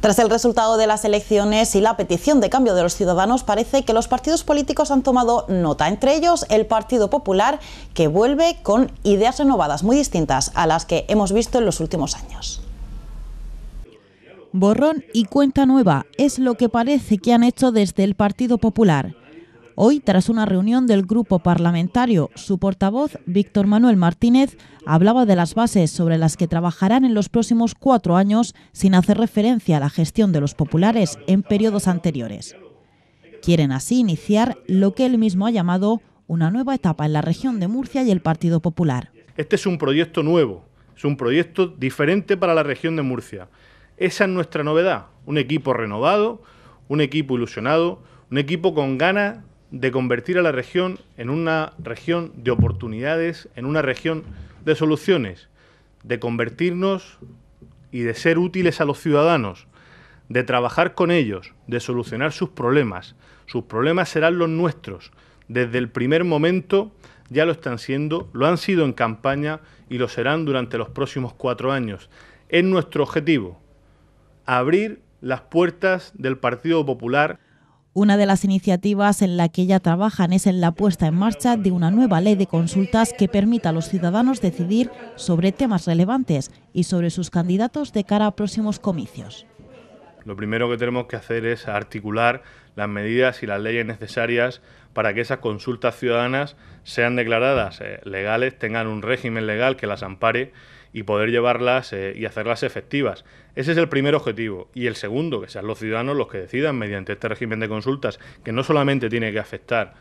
Tras el resultado de las elecciones y la petición de cambio de los ciudadanos, parece que los partidos políticos han tomado nota, entre ellos el Partido Popular, que vuelve con ideas renovadas muy distintas a las que hemos visto en los últimos años. Borrón y cuenta nueva es lo que parece que han hecho desde el Partido Popular. Hoy, tras una reunión del grupo parlamentario, su portavoz, Víctor Manuel Martínez, hablaba de las bases sobre las que trabajarán en los próximos cuatro años sin hacer referencia a la gestión de los populares en periodos anteriores. Quieren así iniciar lo que él mismo ha llamado una nueva etapa en la región de Murcia y el Partido Popular. Este es un proyecto nuevo, es un proyecto diferente para la región de Murcia. Esa es nuestra novedad, un equipo renovado, un equipo ilusionado, un equipo con ganas de convertir a la región en una región de oportunidades, en una región de soluciones, de convertirnos y de ser útiles a los ciudadanos, de trabajar con ellos, de solucionar sus problemas. Sus problemas serán los nuestros. Desde el primer momento ya lo están siendo, lo han sido en campaña y lo serán durante los próximos cuatro años. Es nuestro objetivo, abrir las puertas del Partido Popular una de las iniciativas en la que ya trabajan es en la puesta en marcha de una nueva ley de consultas que permita a los ciudadanos decidir sobre temas relevantes y sobre sus candidatos de cara a próximos comicios. Lo primero que tenemos que hacer es articular las medidas y las leyes necesarias para que esas consultas ciudadanas sean declaradas eh, legales, tengan un régimen legal que las ampare y poder llevarlas eh, y hacerlas efectivas. Ese es el primer objetivo. Y el segundo, que sean los ciudadanos los que decidan mediante este régimen de consultas, que no solamente tiene que afectar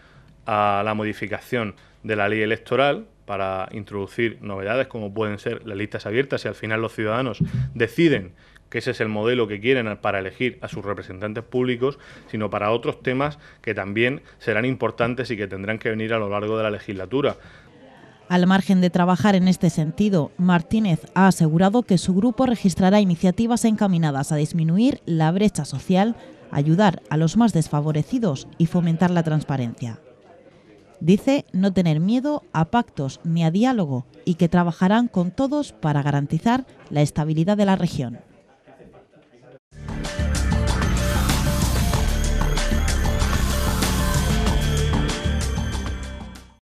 a la modificación de la ley electoral para introducir novedades como pueden ser las listas abiertas y al final los ciudadanos deciden que ese es el modelo que quieren para elegir a sus representantes públicos, sino para otros temas que también serán importantes y que tendrán que venir a lo largo de la legislatura. Al margen de trabajar en este sentido, Martínez ha asegurado que su grupo registrará iniciativas encaminadas a disminuir la brecha social, ayudar a los más desfavorecidos y fomentar la transparencia. Dice no tener miedo a pactos ni a diálogo y que trabajarán con todos para garantizar la estabilidad de la región.